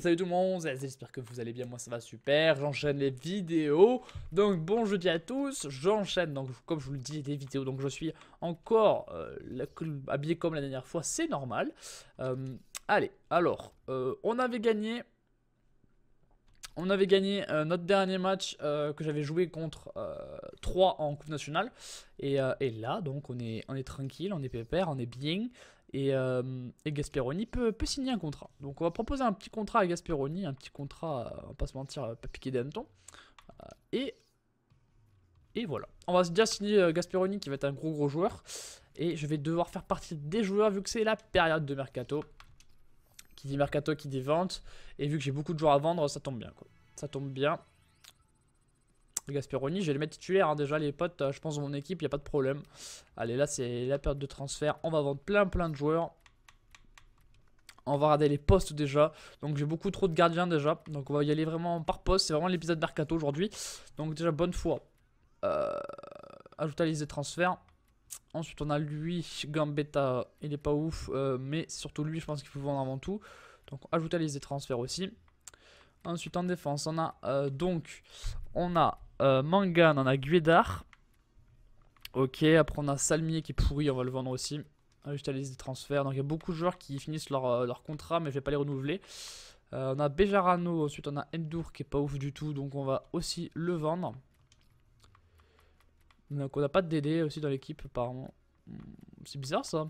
salut tout le monde, j'espère que vous allez bien, moi ça va super, j'enchaîne les vidéos, donc bon jeudi à tous, j'enchaîne, donc comme je vous le dis, des vidéos, donc je suis encore euh, habillé comme la dernière fois, c'est normal. Euh, allez, alors, euh, on avait gagné, on avait gagné notre dernier match que j'avais joué contre 3 en Coupe Nationale, et, là donc on est, on est tranquille, on est pépère, on est bien, euh, et, Gasperoni peut, signer un contrat. Donc on va proposer un petit contrat à Gasperoni, un petit contrat, euh, on va pas se mentir, euh, pas piquer d'hanneton. et, et voilà. On va déjà signer Gasperoni qui va être un gros gros joueur. Et je vais devoir faire partie des joueurs vu que c'est la période de mercato. Qui dit mercato, qui dit vente. Et vu que j'ai beaucoup de joueurs à vendre, ça tombe bien quoi. Ça tombe bien. Gasperoni. Je vais le mettre titulaire hein, déjà, les potes. Euh, je pense dans mon équipe, il n'y a pas de problème. Allez, là, c'est la période de transfert. On va vendre plein, plein de joueurs. On va regarder les postes déjà. Donc j'ai beaucoup trop de gardiens déjà. Donc on va y aller vraiment par poste. C'est vraiment l'épisode mercato aujourd'hui. Donc déjà bonne foi. Euh, ajouter à liste transferts. Ensuite on a lui, Gambetta. Il est pas ouf. Euh, mais surtout lui, je pense qu'il faut vendre avant tout. Donc ajouter à liste des transferts aussi. Ensuite en défense, on a euh, donc on a Mangan, euh, manga, on en a Guédard. Ok, après on a Salmier qui est pourri, on va le vendre aussi. Ah, Juste à la liste des transferts. Donc il y a beaucoup de joueurs qui finissent leur, euh, contrat, mais je vais pas les renouveler. Euh, on a Bejarano, ensuite on a Endur qui est pas ouf du tout, donc on va aussi le vendre. Donc on n'a pas de DD aussi dans l'équipe apparemment. Hmm, c'est bizarre ça.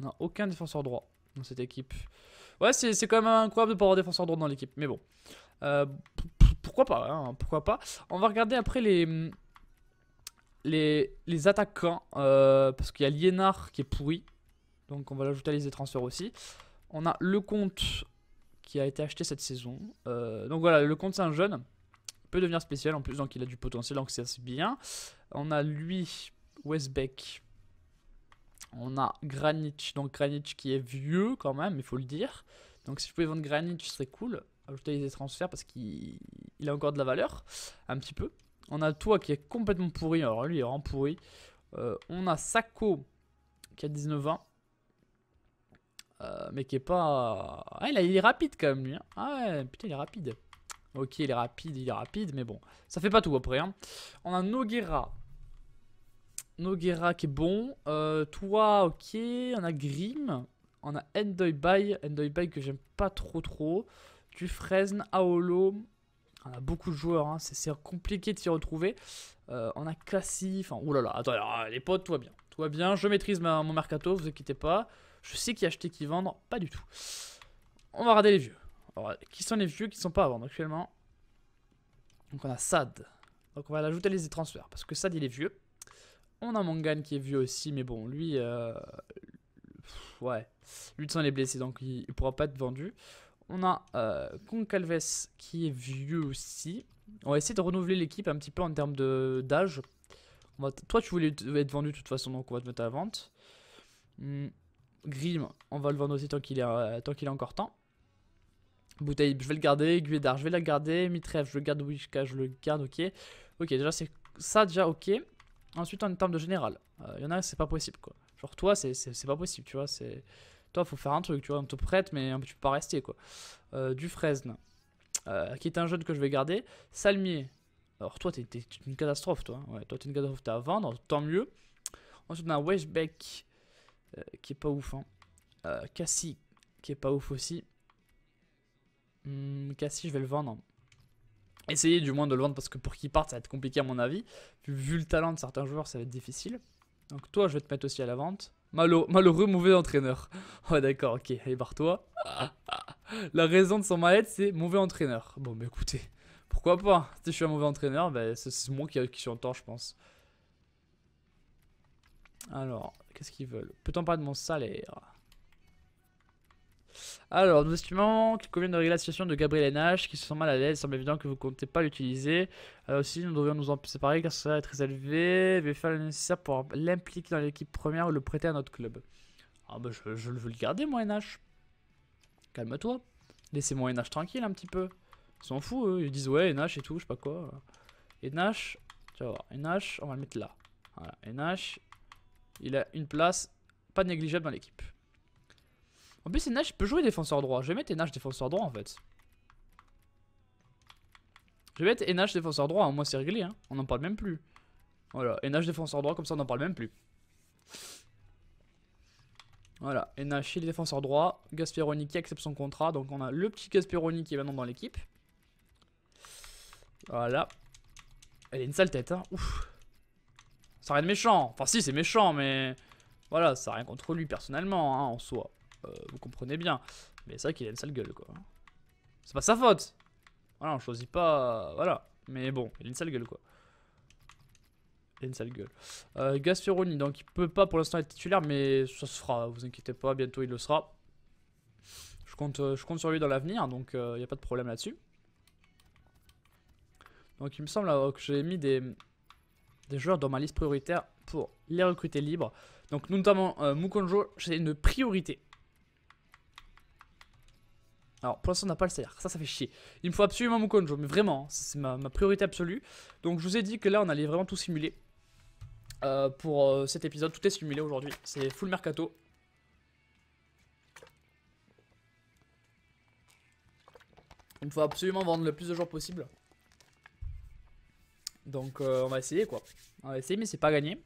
On n'a aucun défenseur droit dans cette équipe. Ouais, c'est quand même incroyable de pas avoir défenseur droit dans l'équipe, mais bon pourquoi pas, hein, pourquoi pas. On va regarder après les... Mm, les, attaquants, euh, parce qu'il y a Lienard qui est pourri, donc on va l'ajouter à les transferts aussi. On a le compte qui a été acheté cette saison. Euh, donc voilà, le compte c'est un jeune. Il peut devenir spécial en plus, donc il a du potentiel, donc c'est bien. On a lui, Westbeck. On a Granit donc Granit qui est vieux quand même, il faut le dire. Donc si je pouvais vendre Granit ce serait cool ajouter les transferts parce qu'il a encore de la valeur, un petit peu. On a Toi qui est complètement pourri, alors lui il est vraiment pourri. Euh, on a Sako qui a 19 ans. Euh, mais qui est pas... Ah, il, est rapide quand même lui. Hein. Ah ouais, putain il est rapide. Ok, il est rapide, il est rapide, mais bon. Ça fait pas tout après. Hein. On a Noguera. Noguera qui est bon. Euh, toi, ok. On a Grim. On a Endoy Bay. Endoy Bay que j'aime pas trop trop. Du Fresne, Aolo. On a beaucoup de joueurs, hein. c'est compliqué de s'y retrouver. Euh, on a Cassie, enfin, oulala, attends, euh, les potes, tout va bien. Tout va bien, je maîtrise mon mercato, vous inquiétez pas. Je sais qui acheter, qui vendre, pas du tout. On va regarder les vieux. qui sont les vieux, qui sont pas à vendre actuellement Donc on a Sad. Donc on va l'ajouter à les transferts, parce que Sad il est vieux. On a Mangan qui est vieux aussi, mais bon, lui, euh, ouais, lui de est blessé, donc il, ne pourra pas être vendu. On a euh, Concalves qui est vieux aussi. On va essayer de renouveler l'équipe un petit peu en termes d'âge. Toi, tu voulais être vendu de toute façon, donc on va te mettre à la vente. Hmm. Grim, on va le vendre aussi tant qu'il est, euh, est encore temps. Bouteille, je vais le garder. Guédard, je vais la garder. Mitrev, je le garde. Wishka, je le garde. Ok. Ok, déjà, c'est ça, déjà, ok. Ensuite, en termes de général, euh, il y en a, c'est pas possible, quoi. Genre, toi, c'est pas possible, tu vois. C'est faut faire un truc, tu vois, on te prête, mais tu peux pas rester, quoi. Euh, du Fresne, euh, qui est un jeune que je vais garder. Salmier, alors toi, t'es une catastrophe, toi. Hein. Ouais, toi, t'es une catastrophe, t'es à vendre, tant mieux. Ensuite, on a Weshbeck, euh, qui est pas ouf, hein. Cassie, qui est pas ouf aussi. Cassie, hmm, je vais le vendre. Essayez du moins de le vendre parce que pour qu'il parte, ça va être compliqué à mon avis. vu le talent de certains joueurs, ça va être difficile. Donc toi, je vais te mettre aussi à la vente malheureux, mauvais entraîneur. Ouais, d'accord, ok, allez, barre-toi. La raison de son mal-être, c'est mauvais entraîneur. Bon, mais bah, écoutez, pourquoi pas hein. Si je suis un mauvais entraîneur, bah, c'est moi qui, qui suis en tort, je pense. Alors, qu'est-ce qu'ils veulent Peut-on parler de mon salaire alors, nous estimons qu'il convient de régler la situation de Gabriel et qui se sent mal à l'aise, il semble évident que vous ne comptez pas l'utiliser. Euh, aussi, nous devrions nous en séparer car cela est très élevé. vais faire le nécessaire pour l'impliquer dans l'équipe première ou le prêter à notre club. Ah bah je, veux le garder moi NH. Calme-toi. Laissez-moi NH tranquille un petit peu. Ils s'en foutent Ils disent ouais NH et tout, je sais pas quoi. NH, tu vas voir. NH, on va le mettre là. Voilà. NH, il a une place pas négligeable dans l'équipe. En plus, NH peut jouer défenseur droit. Je vais mettre NH défenseur droit en fait. Je vais mettre NH défenseur droit. Hein. Moi, c'est réglé. Hein. On n'en parle même plus. Voilà, NH défenseur droit, comme ça, on n'en parle même plus. Voilà, NH il est défenseur droit. Gasperoni qui accepte son contrat. Donc, on a le petit Gasperoni qui est maintenant dans l'équipe. Voilà. Elle est une sale tête, hein. Ouf. Ça n'a rien de méchant. Enfin, si, c'est méchant, mais. Voilà, ça n'a rien contre lui personnellement, hein, en soi. Euh, vous comprenez bien. Mais c'est vrai qu'il a une sale gueule, quoi. C'est pas sa faute Voilà, on choisit pas... Voilà. Mais bon, il a une sale gueule, quoi. Il a une sale gueule. Euh, Gasperoni, donc il peut pas pour l'instant être titulaire, mais ça se fera, vous inquiétez pas, bientôt il le sera. Je compte, euh, je compte sur lui dans l'avenir, donc il euh, n'y a pas de problème là-dessus. Donc il me semble que j'ai mis des, des joueurs dans ma liste prioritaire pour les recruter libres. Donc notamment Mukonjo, c'est une priorité. Alors pour l'instant on n'a pas le salaire, ça ça fait chier. Il me faut absolument mon mais vraiment, hein, c'est ma, priorité absolue. Donc je vous ai dit que là on allait vraiment tout simuler. Euh, pour euh, cet épisode, tout est simulé aujourd'hui, c'est full mercato. Il me faut absolument vendre le plus de jours possible. Donc euh, on va essayer quoi. On va essayer mais c'est pas gagné.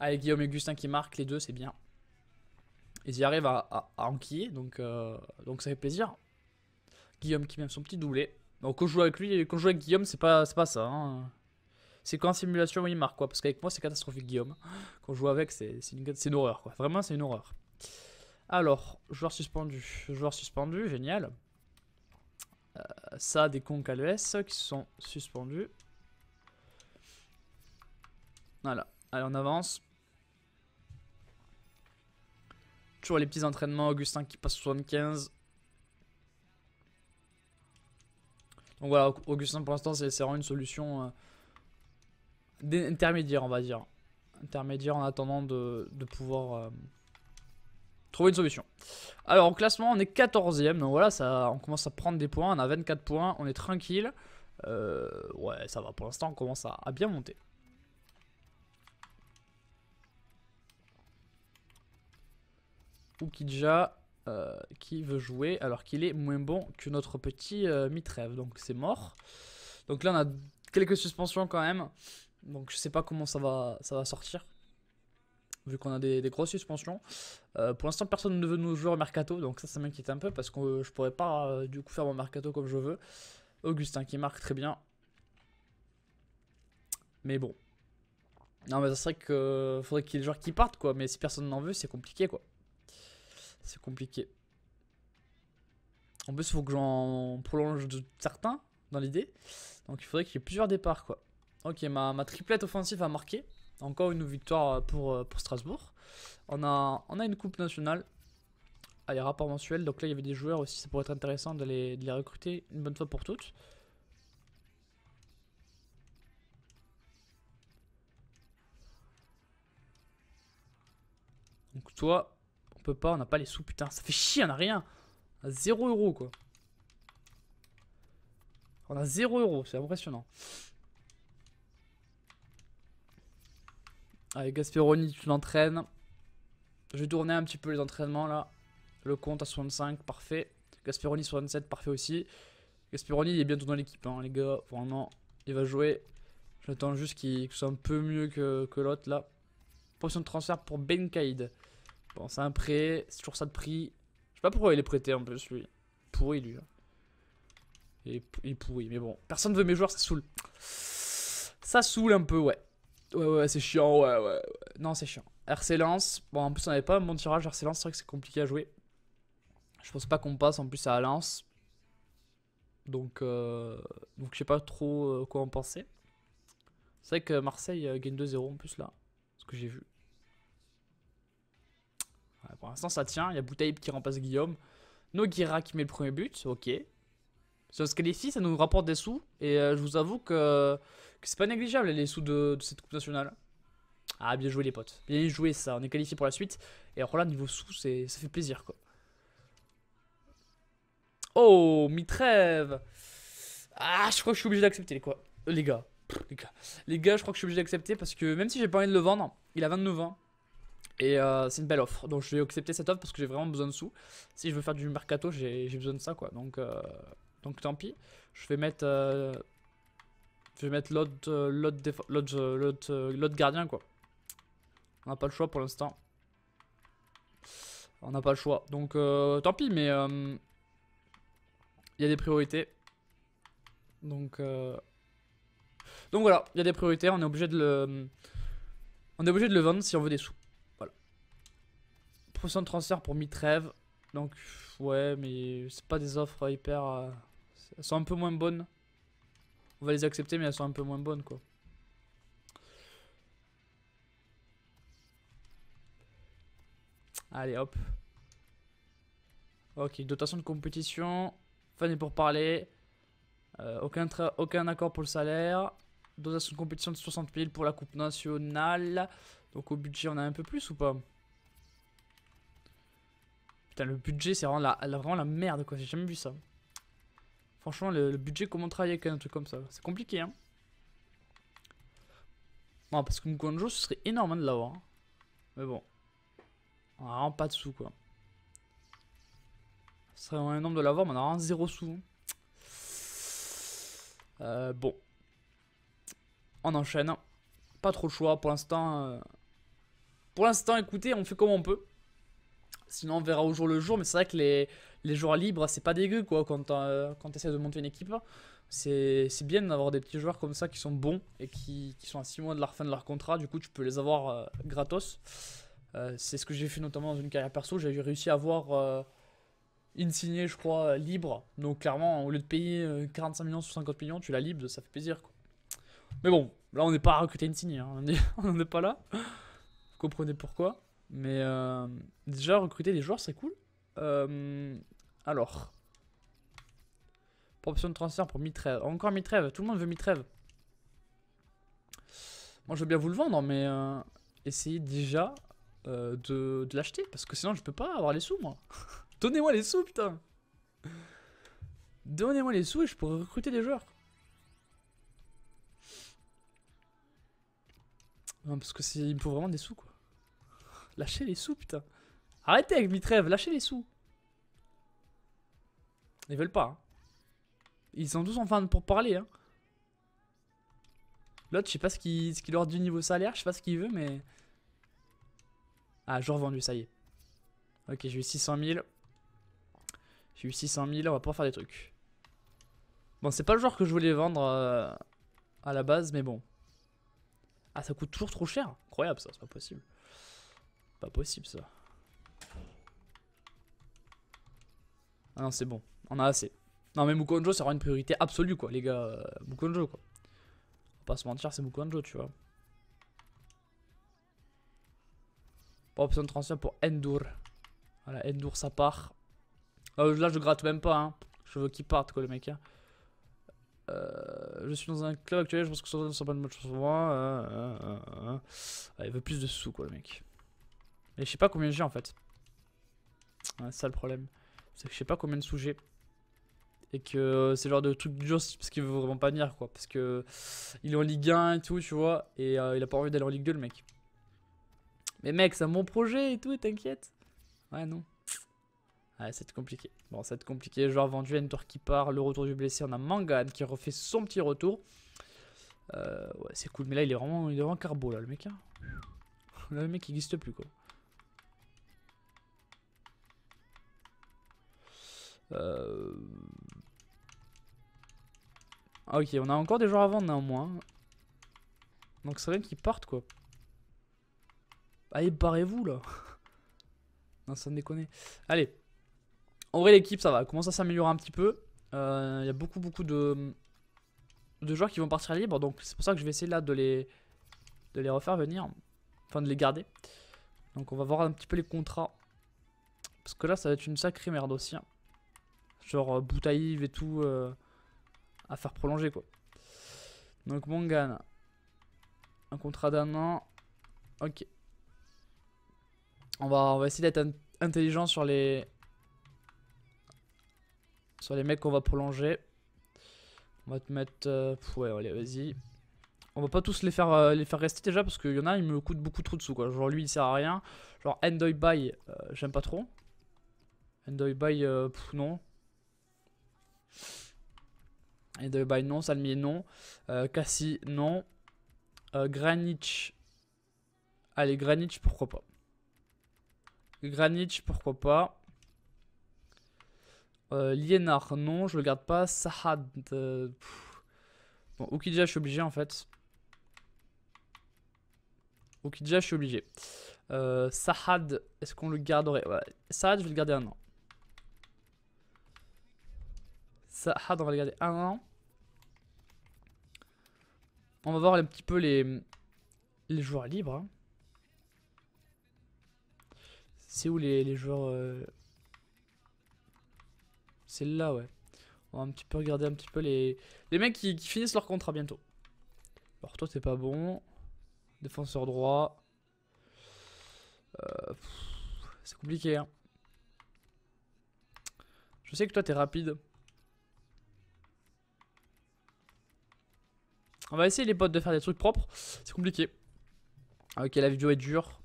Avec Guillaume et Augustin qui marquent les deux, c'est bien. Ils y arrivent à, Anki, donc, euh, donc ça fait plaisir. Guillaume qui met son petit doublé. Donc quand je joue avec lui, quand je joue avec Guillaume, c'est pas, pas ça. Hein. C'est quand simulation il marque quoi, parce qu'avec moi c'est catastrophique Guillaume. Quand je joue avec, c'est une, une, horreur quoi. Vraiment, c'est une horreur. Alors, joueur suspendu, joueur suspendu, génial. Euh, ça, des cons qui sont suspendus. Voilà, allez on avance. Toujours les petits entraînements. Augustin qui passe 75. Donc voilà, Augustin pour l'instant, c'est vraiment une solution euh, d'intermédiaire on va dire. Intermédiaire en attendant de, pouvoir euh, trouver une solution. Alors, au classement, on est 14ème. Donc voilà, ça, on commence à prendre des points. On a 24 points. On est tranquille. Euh, ouais, ça va. Pour l'instant, on commence à bien monter. Ou euh, qui veut jouer alors qu'il est moins bon que notre petit euh, Mitrev. Donc c'est mort. Donc là on a quelques suspensions quand même. Donc je sais pas comment ça va, ça va sortir. Vu qu'on a des, grosses suspensions. Euh, pour l'instant personne ne veut nous jouer au mercato. Donc ça ça m'inquiète un peu parce que je pourrais pas euh, du coup faire mon mercato comme je veux. Augustin qui marque très bien. Mais bon. Non mais ça serait qu'il faudrait qu'il y ait des joueurs qui partent quoi. Mais si personne n'en veut c'est compliqué quoi. C'est compliqué. En plus, il faut que j'en prolonge certains dans l'idée. Donc il faudrait qu'il y ait plusieurs départs quoi. Ok, ma, ma triplette offensive a marqué. Encore une victoire euh, pour, euh, pour Strasbourg. On a, on a une coupe nationale. Ah, les rapports Donc là, il y avait des joueurs aussi. Ça pourrait être intéressant les, de les recruter une bonne fois pour toutes. Donc toi, peut pas, on n'a pas les sous, putain. Ça fait chier, on a rien. On a 0 euros, quoi. On a 0 euros, c'est impressionnant. Allez, Gasperoni, tu l'entraînes. Je vais tourner un petit peu les entraînements, là. Le compte à 65, parfait. Gasperoni 67, parfait aussi. Gasperoni, il est bientôt dans l'équipe, hein, les gars. Vraiment, il va jouer. J'attends juste qu'il soit un peu mieux que, l'autre, là. Potion de transfert pour Benkaid. Bon, c'est un prêt. C'est toujours ça de prix. Je sais pas pourquoi il est prêté en plus, lui. Pourri, lui. Hein. Il est pourri, mais bon. Personne veut mes joueurs, ça saoule. Ça saoule un peu, ouais. Ouais, ouais, c'est chiant, ouais, ouais, Non, c'est chiant. RC Bon, en plus, on avait pas un bon tirage. RC c'est vrai que c'est compliqué à jouer. Je pense pas qu'on passe en plus à lance Donc, euh, donc je sais pas trop euh, quoi en penser. C'est vrai que Marseille euh, gagne 2-0 en plus là. Ce que j'ai vu pour l'instant, ça tient. Il y a Bouteille qui remplace Guillaume. Nogira qui met le premier but. Ok. Sur ce qualifie, ça nous rapporte des sous. Et euh, je vous avoue que, c'est pas négligeable les sous de, cette Coupe nationale. Ah, bien joué les potes. Bien joué ça. On est qualifié pour la suite. Et alors là, niveau sous, ça fait plaisir quoi. Oh, mitrève Ah, je crois que je suis obligé d'accepter euh, Les gars. Les gars. Les gars, je crois que je suis obligé d'accepter parce que même si j'ai pas envie de le vendre, il a 29 ans. Et euh, c'est une belle offre. Donc je vais accepter cette offre parce que j'ai vraiment besoin de sous. Si je veux faire du mercato, j'ai besoin de ça quoi. Donc, euh, donc tant pis. Je vais mettre, euh, je vais mettre l'autre gardien quoi. On n'a pas le choix pour l'instant. On n'a pas le choix. Donc tant pis, mais il y a des priorités. Donc, donc voilà, il y a des priorités. On est obligé de le, on est obligé de le vendre si on veut des sous de transfert pour Mitrev, Donc, ouais, mais c'est pas des offres hyper. Euh, elles sont un peu moins bonnes. On va les accepter, mais elles sont un peu moins bonnes, quoi. Allez, hop. Ok, dotation de compétition. Fin pour parler. Euh, aucun, aucun accord pour le salaire. Dotation de compétition de 60 000 pour la Coupe nationale. Donc au budget, on a un peu plus ou pas Putain, le budget, c'est vraiment la, vraiment merde, quoi. J'ai jamais vu ça. Franchement, le, budget, comment travailler avec un truc comme ça C'est compliqué, hein. Non, parce que guanjo ce serait énorme hein, de l'avoir. Hein. Mais bon. On a vraiment pas de sous, quoi. Ce serait vraiment énorme de l'avoir, mais on a vraiment zéro sous. Hein. Euh, bon. On enchaîne. Pas trop le choix pour l'instant. Euh. Pour l'instant, écoutez, on fait comme on peut. Sinon, on verra au jour le jour. Mais c'est vrai que les, les joueurs libres, c'est pas dégueu quoi quand, euh, quand tu essaies de monter une équipe. C'est bien d'avoir des petits joueurs comme ça qui sont bons et qui, qui sont à 6 mois de la fin de leur contrat. Du coup, tu peux les avoir euh, gratos. Euh, c'est ce que j'ai fait notamment dans une carrière perso. J'ai réussi à avoir Insigné, je crois, libre. Donc, clairement, au lieu de payer 45 millions, 50 millions, tu la libre, Ça fait plaisir quoi. Mais bon, là, on n'est pas à recruter Insigné. Hein. On n'est pas là. Vous comprenez pourquoi. Mais euh, déjà, recruter des joueurs, c'est cool. Euh, alors. Proposition de transfert pour Mitrève. Encore Mitrève, tout le monde veut Mitrève. Moi, je veux bien vous le vendre, mais euh, essayez déjà de, l'acheter. Parce que sinon, je peux pas avoir les sous, moi. Donnez-moi les sous, putain. Donnez-moi les sous et je pourrais recruter des joueurs. Non, parce que c'est, il vraiment des sous, quoi. Lâchez les sous, putain. Arrêtez avec Mitrev. lâchez les sous. Ils veulent pas. Hein. Ils sont tous en fin de parler. Hein. L'autre, je sais pas ce qu'il qui leur dit niveau salaire, je sais pas ce qu'il veut, mais... Ah, jour vendu, ça y est. Ok, j'ai eu 600 000. J'ai eu 600 000, on va pouvoir faire des trucs. Bon, c'est pas le genre que je voulais vendre euh, à la base, mais bon. Ah, ça coûte toujours trop cher. Incroyable, ça, c'est pas possible pas possible ça. Ah non, c'est bon. On a assez. Non, mais Mukonjo, ça aura une priorité absolue, quoi, les gars. Euh, Mukonjo, quoi. On va pas se mentir, c'est Mukonjo, tu vois. Pas option de transfert pour Endur. Voilà, Endur, ça part. Euh, là, je gratte même pas, hein. Je veux qu'il parte, quoi, le mec. Hein. Euh, je suis dans un club actuel, je pense que ça ne sera pas de match pour moi. Ah, il veut plus de sous, quoi, le mec. Mais je sais pas combien j'ai en fait. Ouais, c'est ça le problème. C'est que je sais pas combien de sous j'ai. Et que euh, c'est le genre de truc dur parce qu'il veut vraiment pas venir quoi. Parce que il est en Ligue 1 et tout, tu vois. Et euh, il a pas envie d'aller en Ligue 2 le mec. Mais mec, c'est mon projet et tout, t'inquiète. Ouais, non. Ouais, c'est compliqué. Bon, ça compliqué. Joueur vendu, Entor qui part, le retour du blessé. On a Mangan qui refait son petit retour. Euh, ouais, c'est cool. Mais là, il est vraiment, il est vraiment carbo là, le mec. Hein. le mec, il n'existe plus quoi. Euh, ok, on a encore des joueurs à vendre néanmoins. Donc c'est rien qu'ils partent quoi. Allez, barrez-vous là. non, ça me déconne. Allez. En vrai, l'équipe, ça va. Elle commence à s'améliorer un petit peu. Euh, il y a beaucoup, beaucoup de, de joueurs qui vont partir libre Donc c'est pour ça que je vais essayer là de les, de les refaire venir. Enfin, de les garder. Donc on va voir un petit peu les contrats. Parce que là, ça va être une sacrée merde aussi. Hein. Genre euh, Boutaïve et tout euh, à faire prolonger quoi. Donc Mangan Un contrat d'un an. Ok. On va, essayer d'être intelligent sur les... Sur les mecs qu'on va prolonger. On va te mettre... Euh, ouais, allez, vas-y. On va pas tous les faire, les faire rester déjà parce qu'il y en a, il me coûte beaucoup trop de sous quoi. Genre lui, il sert à rien. Genre Endoy Buy, j'aime pas trop. Endoy Buy, non. Et de non, Salmier non, euh, Cassie non, euh, Granit. Allez, Granich, pourquoi pas. Granich, pourquoi pas. Euh, Lienard, non, je le garde pas. Sahad. Euh, bon, Okidja, je suis obligé en fait. Okidja, je suis obligé. Sahad, est-ce qu'on le garderait Sahad, je vais le garder un an. Ça, on va regarder un On va voir un petit peu les, les joueurs libres. Hein. C'est où les, joueurs... Euh, c'est là, ouais. On va un petit peu regarder un petit peu les, les mecs qui, finissent leur contrat bientôt. Alors toi, t'es pas bon. Défenseur droit. Euh, c'est compliqué, hein. Je sais que toi, t'es rapide. On va essayer les potes de faire des trucs propres. C'est compliqué. Ok, la vidéo est dure.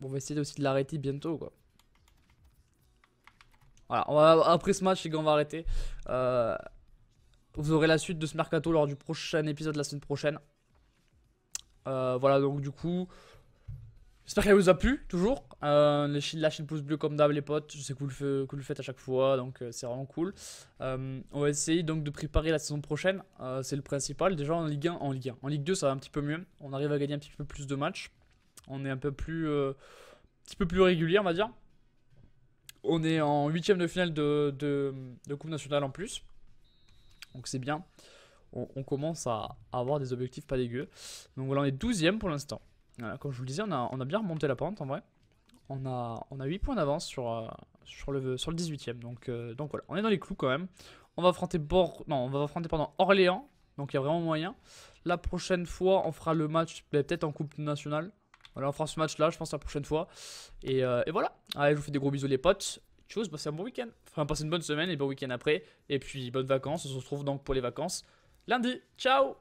on va essayer aussi de l'arrêter bientôt, quoi. Voilà, on après ce match, les gars, on va arrêter. Euh, vous aurez la suite de ce mercato lors du prochain épisode la semaine prochaine. Euh, voilà, donc du coup... J'espère qu'elle vous a plu, toujours. Euh, lâchez le pouce bleu comme d'hab, les potes. Je sais que vous le, faites, à chaque fois, donc euh, c'est vraiment cool. Euh, on va essayer donc de préparer la saison prochaine. Euh, c'est le principal. Déjà en Ligue 1, en Ligue 1. En Ligue 2, ça va un petit peu mieux. On arrive à gagner un petit peu plus de matchs. On est un peu plus, un petit peu plus régulier, on va dire. On est en huitième de finale de, Coupe nationale en plus. Donc c'est bien. On, commence à avoir des objectifs pas dégueux. Donc voilà, on est 12 pour l'instant comme je vous le disais, on a, bien remonté la pente en vrai. On a, on a 8 points d'avance sur, euh, sur, le, sur le 18ème. Donc, euh, donc voilà, on est dans les clous quand même. On va affronter, non, on va affronter pendant Orléans. Donc il y a vraiment moyen. La prochaine fois, on fera le match peut-être en Coupe nationale. on fera ce match-là, je pense, la prochaine fois. Euh, et, voilà. Allez, je vous fais des gros bisous, les potes. Tchuss, passez bah, un bon week-end. Enfin, passez une bonne semaine et bon week-end après. Et puis, bonnes vacances. On se retrouve donc pour les vacances lundi. Ciao